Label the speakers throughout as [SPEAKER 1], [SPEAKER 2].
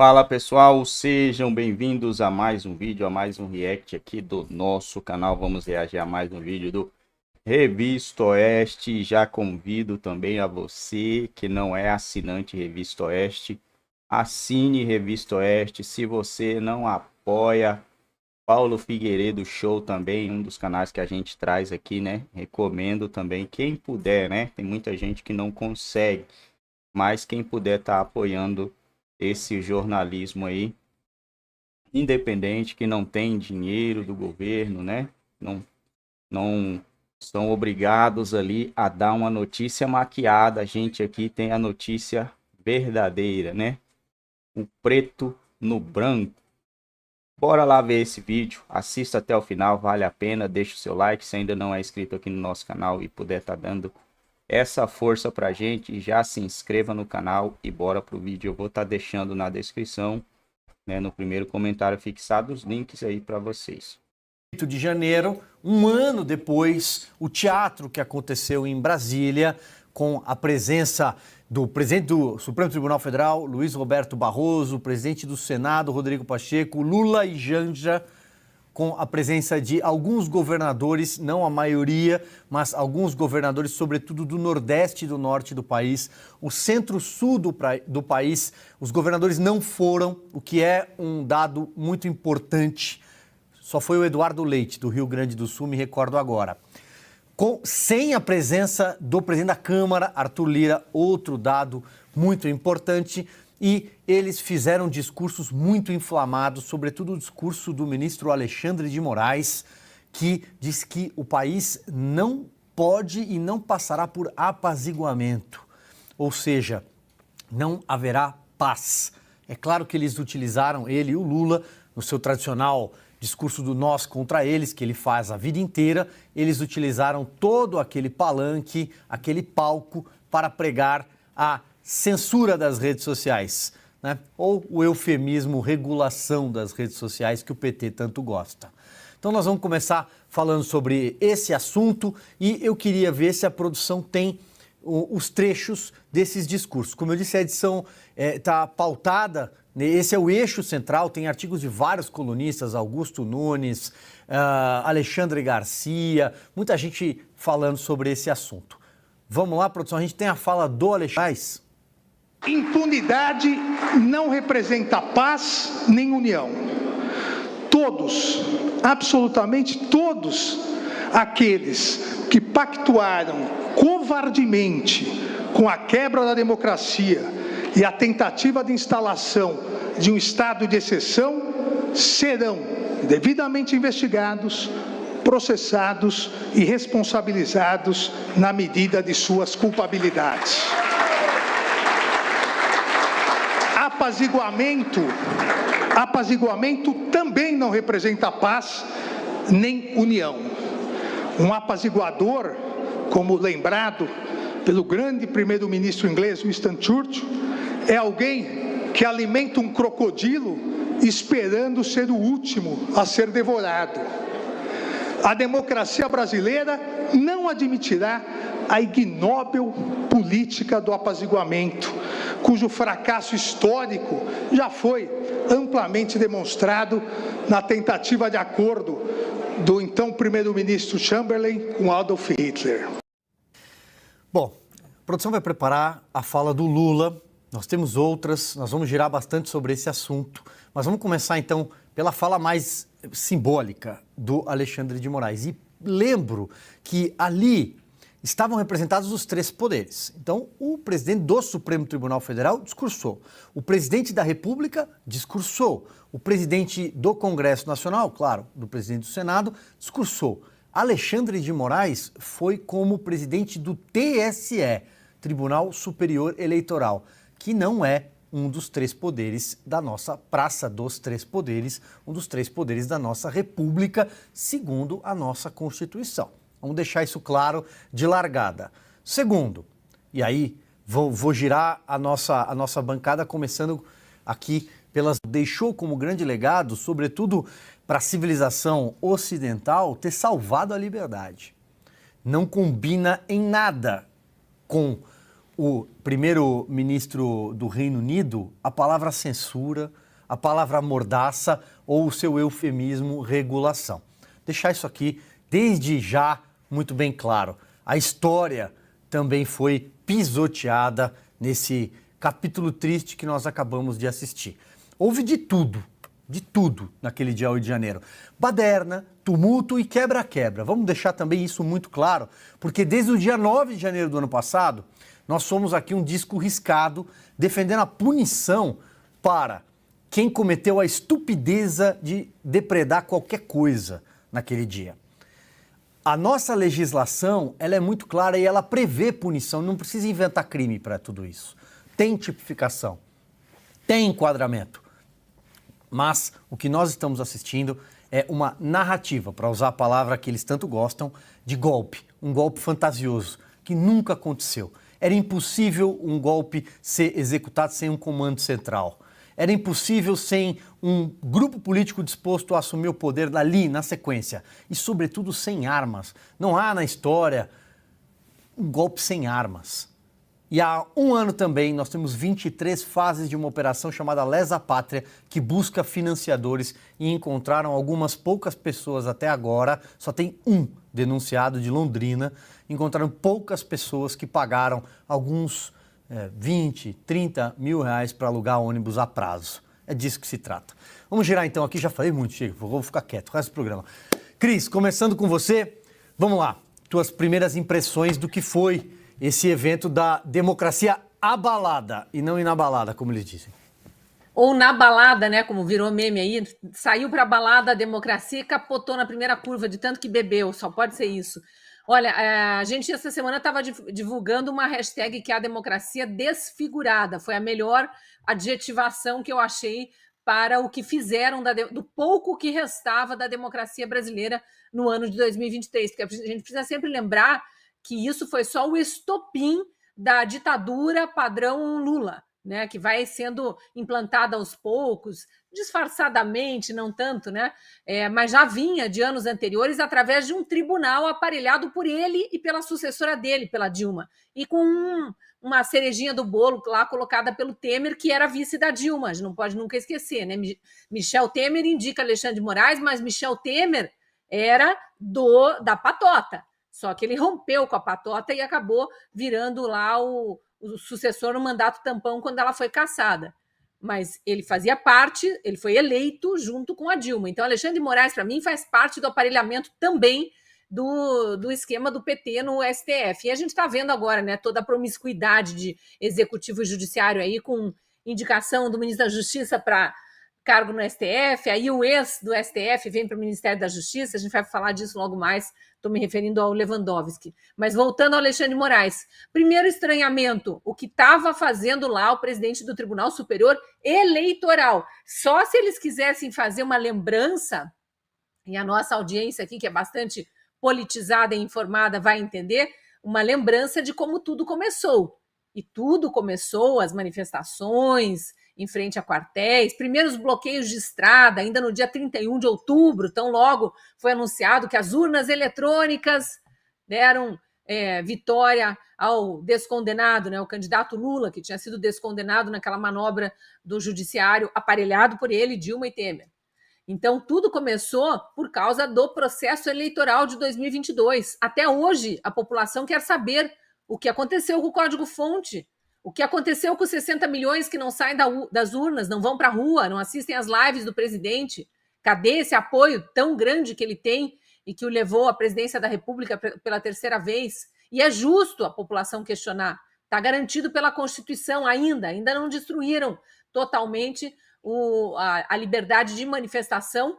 [SPEAKER 1] Fala pessoal, sejam bem-vindos a mais um vídeo, a mais um react aqui do nosso canal. Vamos reagir a mais um vídeo do Revista Oeste. Já convido também a você que não é assinante Revista Oeste, assine Revista Oeste. Se você não apoia, Paulo Figueiredo Show também, um dos canais que a gente traz aqui, né? Recomendo também quem puder, né? Tem muita gente que não consegue, mas quem puder tá apoiando esse jornalismo aí independente, que não tem dinheiro do governo, né? Não, não são obrigados ali a dar uma notícia maquiada. A gente aqui tem a notícia verdadeira, né? O preto no branco. Bora lá ver esse vídeo, assista até o final, vale a pena, deixa o seu like se ainda não é inscrito aqui no nosso canal e puder estar tá dando essa força para gente, já se inscreva no canal e bora pro vídeo. Eu vou estar tá deixando na descrição, né, no primeiro comentário fixado, os links aí para vocês. 8
[SPEAKER 2] de janeiro, um ano depois, o teatro que aconteceu em Brasília, com a presença do presidente do Supremo Tribunal Federal, Luiz Roberto Barroso, presidente do Senado, Rodrigo Pacheco, Lula e Janja com a presença de alguns governadores, não a maioria, mas alguns governadores, sobretudo do Nordeste e do Norte do país. O centro-sul do, do, país, os governadores não foram, o que é um dado muito importante. Só foi o Eduardo Leite, do Rio Grande do Sul, me recordo agora. Com, sem a presença do presidente da Câmara, Arthur Lira, outro dado muito importante e eles fizeram discursos muito inflamados, sobretudo o discurso do ministro Alexandre de Moraes, que diz que o país não pode e não passará por apaziguamento, ou seja, não haverá paz. É claro que eles utilizaram ele e o Lula no seu tradicional discurso do nós contra eles, que ele faz a vida inteira, eles utilizaram todo aquele palanque, aquele palco para pregar a censura das redes sociais, né? ou o eufemismo regulação das redes sociais que o PT tanto gosta. Então nós vamos começar falando sobre esse assunto e eu queria ver se a produção tem os trechos desses discursos. Como eu disse, a edição está é, tá pautada, né? esse é o eixo central, tem artigos de vários colunistas, Augusto Nunes, uh, Alexandre Garcia, muita gente falando sobre esse assunto. Vamos lá,
[SPEAKER 3] produção, a gente tem a fala do Alexandre. Impunidade não representa paz nem união. Todos, absolutamente todos, aqueles que pactuaram covardemente com a quebra da democracia e a tentativa de instalação de um estado de exceção serão devidamente investigados, processados e responsabilizados na medida de suas culpabilidades. apaziguamento, apaziguamento também não representa paz nem união. Um apaziguador, como lembrado pelo grande primeiro-ministro inglês Winston Churchill, é alguém que alimenta um crocodilo esperando ser o último a ser devorado. A democracia brasileira não admitirá a ignóbil política do apaziguamento, cujo fracasso histórico já foi amplamente demonstrado na tentativa de acordo do então primeiro-ministro Chamberlain com Adolf Hitler. Bom,
[SPEAKER 2] a produção vai preparar a fala do Lula. Nós temos outras, nós vamos girar bastante sobre esse assunto, mas vamos começar então pela fala mais simbólica do Alexandre de Moraes. E lembro que ali estavam representados os três poderes. Então, o presidente do Supremo Tribunal Federal discursou, o presidente da República discursou, o presidente do Congresso Nacional, claro, do presidente do Senado, discursou. Alexandre de Moraes foi como presidente do TSE, Tribunal Superior Eleitoral, que não é um dos três poderes da nossa Praça dos Três Poderes, um dos três poderes da nossa República, segundo a nossa Constituição. Vamos deixar isso claro de largada. Segundo, e aí vou, vou girar a nossa, a nossa bancada, começando aqui pelas. Deixou como grande legado, sobretudo para a civilização ocidental, ter salvado a liberdade. Não combina em nada com o primeiro-ministro do Reino Unido a palavra censura, a palavra mordaça ou o seu eufemismo regulação. Deixar isso aqui desde já muito bem claro. A história também foi pisoteada nesse capítulo triste que nós acabamos de assistir. Houve de tudo, de tudo naquele dia 8 de janeiro. Baderna, tumulto e quebra-quebra. Vamos deixar também isso muito claro, porque desde o dia 9 de janeiro do ano passado, nós somos aqui um disco riscado, defendendo a punição para quem cometeu a estupideza de depredar qualquer coisa naquele dia. A nossa legislação ela é muito clara e ela prevê punição, não precisa inventar crime para tudo isso. Tem tipificação, tem enquadramento. Mas o que nós estamos assistindo é uma narrativa, para usar a palavra que eles tanto gostam, de golpe, um golpe fantasioso, que nunca aconteceu. Era impossível um golpe ser executado sem um comando central. Era impossível sem um grupo político disposto a assumir o poder dali, na sequência. E, sobretudo, sem armas. Não há na história um golpe sem armas. E há um ano também nós temos 23 fases de uma operação chamada Lesa Pátria, que busca financiadores e encontraram algumas poucas pessoas até agora, só tem um denunciado de Londrina, encontraram poucas pessoas que pagaram alguns é, 20, 30 mil reais para alugar ônibus a prazo. É disso que se trata. Vamos girar então aqui, já falei muito, Chico, vou ficar quieto, o resto do programa. Cris, começando com você, vamos lá, tuas primeiras impressões do que foi esse evento da democracia abalada e não inabalada, como eles dizem.
[SPEAKER 4] Ou na balada, né? Como virou meme aí, saiu para a balada a democracia e capotou na primeira curva, de tanto que bebeu, só pode ser isso. Olha, é, a gente essa semana estava divulgando uma hashtag que é a democracia desfigurada. Foi a melhor adjetivação que eu achei para o que fizeram da, do pouco que restava da democracia brasileira no ano de 2023. Porque a gente precisa sempre lembrar que isso foi só o estopim da ditadura padrão Lula. Né, que vai sendo implantada aos poucos, disfarçadamente, não tanto, né, é, mas já vinha de anos anteriores através de um tribunal aparelhado por ele e pela sucessora dele, pela Dilma, e com um, uma cerejinha do bolo lá colocada pelo Temer, que era vice da Dilma, a gente não pode nunca esquecer, né? Michel Temer indica Alexandre de Moraes, mas Michel Temer era do da patota. Só que ele rompeu com a patota e acabou virando lá o, o sucessor no mandato tampão quando ela foi caçada. Mas ele fazia parte, ele foi eleito junto com a Dilma. Então, Alexandre de Moraes, para mim, faz parte do aparelhamento também do, do esquema do PT no STF. E a gente está vendo agora né, toda a promiscuidade de executivo e judiciário aí, com indicação do ministro da Justiça para cargo no STF, aí o ex do STF vem para o Ministério da Justiça, a gente vai falar disso logo mais, estou me referindo ao Lewandowski. Mas voltando ao Alexandre Moraes, primeiro estranhamento, o que estava fazendo lá o presidente do Tribunal Superior Eleitoral. Só se eles quisessem fazer uma lembrança, e a nossa audiência aqui, que é bastante politizada e informada, vai entender, uma lembrança de como tudo começou e tudo começou, as manifestações em frente a quartéis, primeiros bloqueios de estrada, ainda no dia 31 de outubro, tão logo foi anunciado que as urnas eletrônicas deram é, vitória ao descondenado, né, o candidato Lula, que tinha sido descondenado naquela manobra do judiciário aparelhado por ele, Dilma e Temer. Então, tudo começou por causa do processo eleitoral de 2022. Até hoje, a população quer saber o que aconteceu com o código-fonte? O que aconteceu com os 60 milhões que não saem da, das urnas, não vão para a rua, não assistem às lives do presidente? Cadê esse apoio tão grande que ele tem e que o levou à presidência da República pela terceira vez? E é justo a população questionar. Está garantido pela Constituição ainda, ainda não destruíram totalmente o, a, a liberdade de manifestação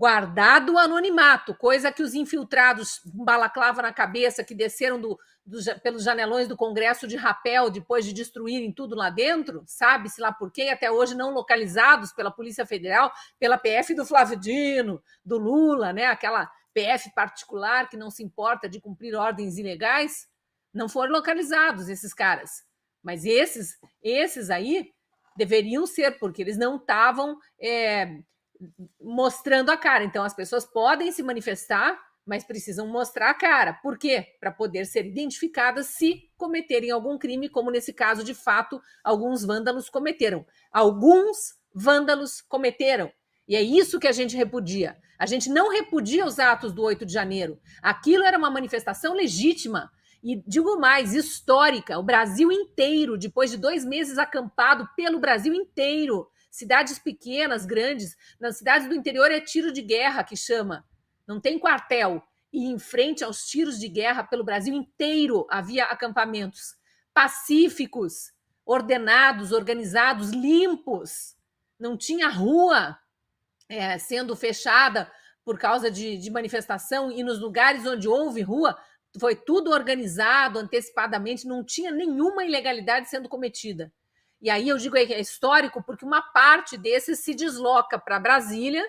[SPEAKER 4] guardado o anonimato, coisa que os infiltrados balaclava na cabeça, que desceram do, do, pelos janelões do Congresso de rapel depois de destruírem tudo lá dentro, sabe-se lá por quê, até hoje não localizados pela Polícia Federal, pela PF do Flávio Dino, do Lula, né? aquela PF particular que não se importa de cumprir ordens ilegais, não foram localizados esses caras. Mas esses, esses aí deveriam ser, porque eles não estavam. É, mostrando a cara. Então, as pessoas podem se manifestar, mas precisam mostrar a cara. Por quê? Para poder ser identificadas se cometerem algum crime, como nesse caso, de fato, alguns vândalos cometeram. Alguns vândalos cometeram. E é isso que a gente repudia. A gente não repudia os atos do 8 de janeiro. Aquilo era uma manifestação legítima. E digo mais, histórica. O Brasil inteiro, depois de dois meses acampado pelo Brasil inteiro, cidades pequenas, grandes, nas cidades do interior é tiro de guerra que chama. Não tem quartel. E em frente aos tiros de guerra pelo Brasil inteiro havia acampamentos pacíficos, ordenados, organizados, limpos. Não tinha rua é, sendo fechada por causa de, de manifestação e nos lugares onde houve rua foi tudo organizado antecipadamente, não tinha nenhuma ilegalidade sendo cometida. E aí eu digo que é, é histórico porque uma parte desses se desloca para Brasília.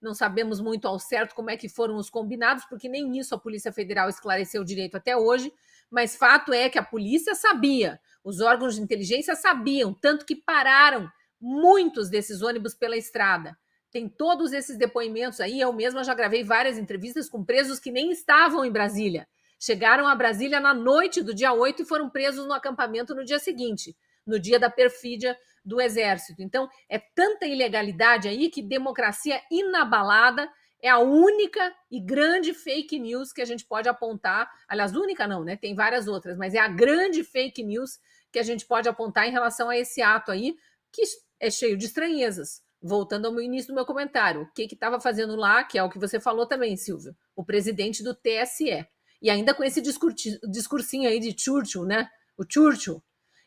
[SPEAKER 4] Não sabemos muito ao certo como é que foram os combinados, porque nem isso a Polícia Federal esclareceu direito até hoje. Mas fato é que a polícia sabia, os órgãos de inteligência sabiam, tanto que pararam muitos desses ônibus pela estrada. Tem todos esses depoimentos aí. Eu mesma já gravei várias entrevistas com presos que nem estavam em Brasília. Chegaram a Brasília na noite do dia 8 e foram presos no acampamento no dia seguinte no dia da perfídia do exército. Então, é tanta ilegalidade aí que democracia inabalada é a única e grande fake news que a gente pode apontar. Aliás, única não, né? Tem várias outras, mas é a grande fake news que a gente pode apontar em relação a esse ato aí, que é cheio de estranhezas. Voltando ao início do meu comentário, o que estava fazendo lá, que é o que você falou também, Silvio, o presidente do TSE. E ainda com esse discursinho aí de Churchill, né? O Churchill,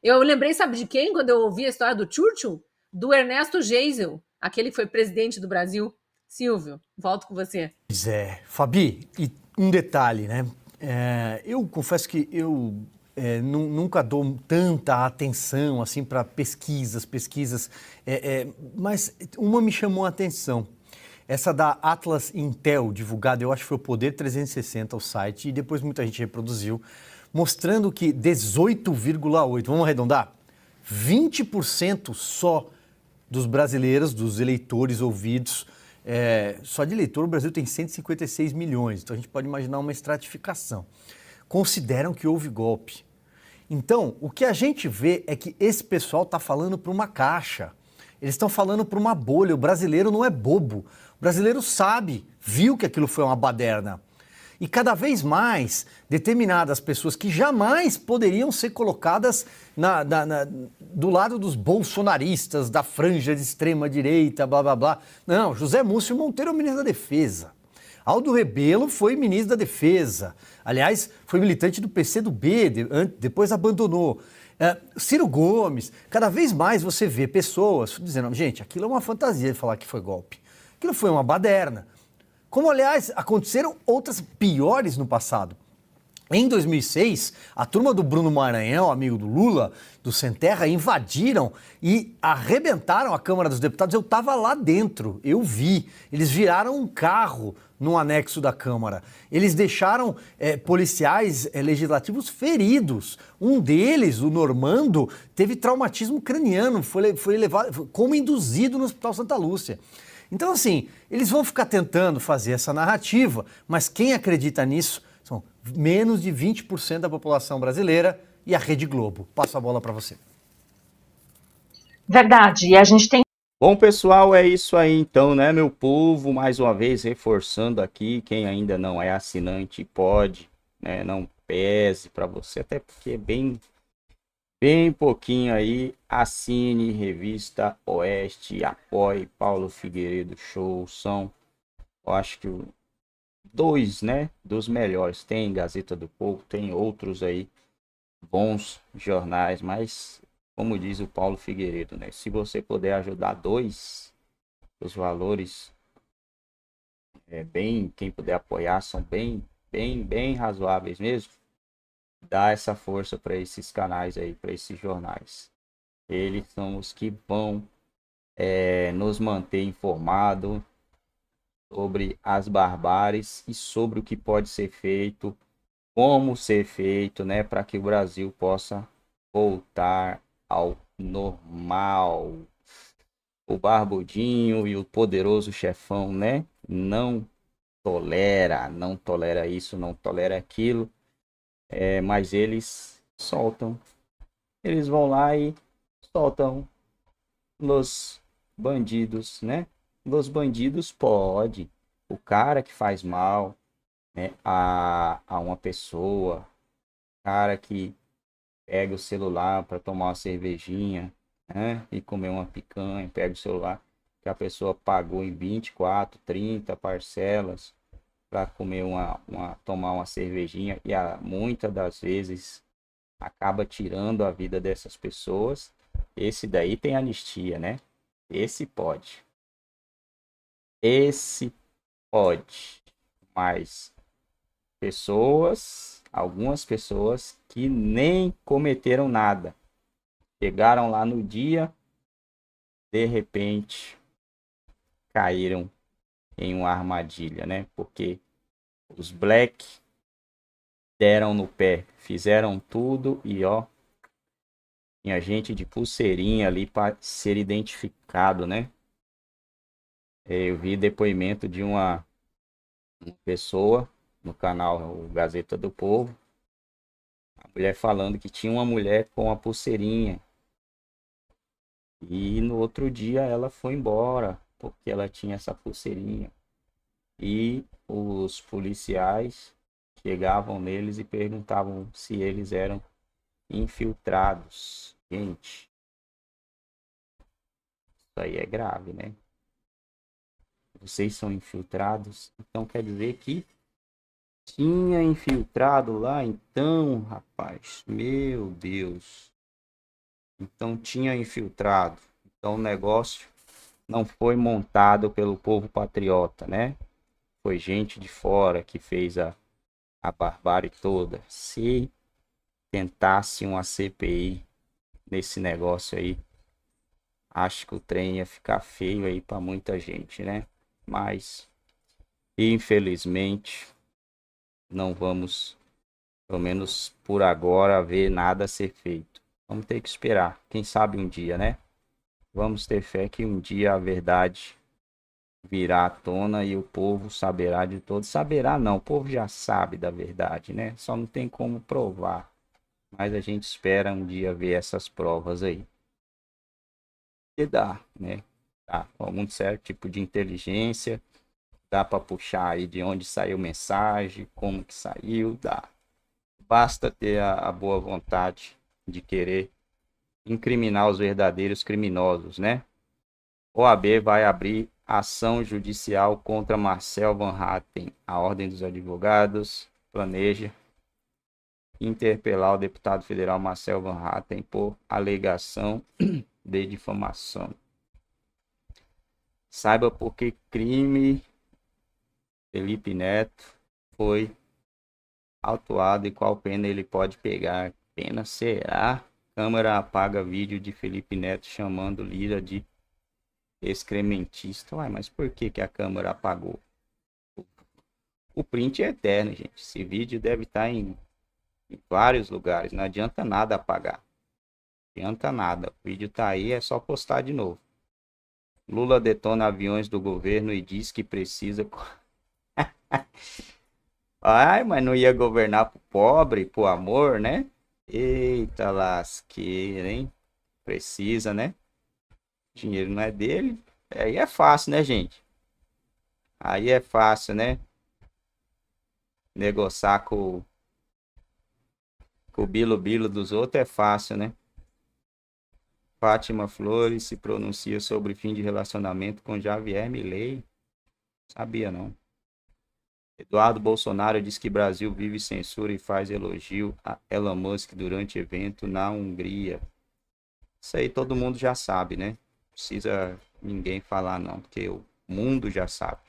[SPEAKER 4] eu lembrei, sabe de quem? Quando eu ouvi a história do Churchill? Do Ernesto Geisel, aquele que foi presidente do Brasil. Silvio, volto com você.
[SPEAKER 2] Pois é. Fabi, e um detalhe, né? É, eu confesso que eu é, nunca dou tanta atenção assim para pesquisas, pesquisas, é, é, mas uma me chamou a atenção. Essa da Atlas Intel, divulgada, eu acho que foi o Poder 360, o site, e depois muita gente reproduziu mostrando que 18,8%, vamos arredondar, 20% só dos brasileiros, dos eleitores ouvidos, é, só de eleitor o Brasil tem 156 milhões, então a gente pode imaginar uma estratificação. Consideram que houve golpe. Então, o que a gente vê é que esse pessoal está falando para uma caixa, eles estão falando para uma bolha. O brasileiro não é bobo. O brasileiro sabe, viu que aquilo foi uma baderna e cada vez mais determinadas pessoas que jamais poderiam ser colocadas na, na, na, do lado dos bolsonaristas, da franja de extrema direita, blá blá blá. Não, José Múcio Monteiro é o ministro da Defesa. Aldo Rebelo foi ministro da Defesa. Aliás, foi militante do PC do B, depois abandonou. É, Ciro Gomes, cada vez mais você vê pessoas dizendo, gente, aquilo é uma fantasia de falar que foi golpe. Aquilo foi uma baderna. Como, aliás, aconteceram outras piores no passado. Em 2006, a turma do Bruno Maranhão, amigo do Lula, do Senterra, invadiram e arrebentaram a Câmara dos Deputados. Eu estava lá dentro, eu vi. Eles viraram um carro no anexo da Câmara. Eles deixaram é, policiais é, legislativos feridos. Um deles, o Normando, teve traumatismo craniano, foi, foi levado, foi, como induzido no Hospital Santa Lúcia. Então, assim, eles vão ficar tentando fazer essa narrativa, mas quem acredita nisso são menos de 20% da população brasileira e a Rede Globo. Passo a bola para você.
[SPEAKER 1] Verdade. E a gente tem. Bom, pessoal, é isso aí então, né, meu povo? Mais uma vez, reforçando aqui: quem ainda não é assinante pode, né? Não pese para você, até porque é bem bem pouquinho aí, assine Revista Oeste, apoie Paulo Figueiredo Show, são, eu acho que dois, né, dos melhores. Tem Gazeta do Povo, tem outros aí bons jornais, mas como diz o Paulo Figueiredo, né, se você puder ajudar dois, os valores é bem, quem puder apoiar são bem, bem, bem razoáveis mesmo dar essa força para esses canais aí, para esses jornais. Eles são os que vão é, nos manter informado sobre as barbáries e sobre o que pode ser feito, como ser feito, né, para que o Brasil possa voltar ao normal. O barbudinho e o poderoso chefão, né, não tolera, não tolera isso, não tolera aquilo é, mas eles soltam. Eles vão lá e soltam nos bandidos, né? Os bandidos pode. O cara que faz mal né, a, a uma pessoa, cara que pega o celular para tomar uma cervejinha né, e comer uma picanha, pega o celular que a pessoa pagou em 24, 30 parcelas para comer uma, uma, tomar uma cervejinha e a, muitas das vezes acaba tirando a vida dessas pessoas. Esse daí tem anistia, né? Esse pode. Esse pode. Mas pessoas, algumas pessoas que nem cometeram nada. Chegaram lá no dia, de repente caíram em uma armadilha, né? Porque os Black deram no pé, fizeram tudo e ó, tinha gente de pulseirinha ali para ser identificado, né? É, eu vi depoimento de uma, uma pessoa no canal Gazeta do Povo, a mulher falando que tinha uma mulher com a pulseirinha e no outro dia ela foi embora porque ela tinha essa pulseirinha. E os policiais chegavam neles e perguntavam se eles eram infiltrados. Gente, isso aí é grave, né? Vocês são infiltrados, então quer dizer que tinha infiltrado lá, então, rapaz, meu Deus. Então tinha infiltrado. Então o negócio não foi montado pelo povo patriota, né? Foi gente de fora que fez a, a barbárie toda. Se tentasse uma CPI nesse negócio aí, acho que o trem ia ficar feio aí para muita gente, né? Mas infelizmente não vamos pelo menos por agora ver nada ser feito. Vamos ter que esperar, quem sabe um dia, né? Vamos ter fé que um dia a verdade virá à tona e o povo saberá de todo. Saberá não, o povo já sabe da verdade, né? Só não tem como provar. Mas a gente espera um dia ver essas provas aí. E dá, né? Dá com algum certo tipo de inteligência, dá para puxar aí de onde saiu mensagem, como que saiu, dá. Basta ter a, a boa vontade de querer incriminar os verdadeiros criminosos, né? OAB vai abrir ação judicial contra Marcel Van Hatten. A Ordem dos Advogados planeja interpelar o deputado federal Marcel Van Hatten por alegação de difamação. Saiba por que crime Felipe Neto foi autuado e qual pena ele pode pegar. Pena será Câmara apaga vídeo de Felipe Neto chamando Lira de excrementista. Uai, mas por que, que a Câmara apagou? O print é eterno, gente. Esse vídeo deve estar tá em, em vários lugares. Não adianta nada apagar. Não adianta nada. O vídeo está aí, é só postar de novo. Lula detona aviões do governo e diz que precisa. Ai, mas não ia governar pro pobre, pro amor, né? Eita lasqueira, hein? Precisa, né? dinheiro não é dele. Aí é fácil, né, gente? Aí é fácil, né? Negociar com, com o bilo-bilo dos outros é fácil, né? Fátima Flores se pronuncia sobre fim de relacionamento com Javier Milei. Sabia não. Eduardo Bolsonaro diz que Brasil vive censura e faz elogio a Elon Musk durante evento na Hungria. Isso aí todo mundo já sabe, né? Precisa ninguém falar não, porque o mundo já sabe.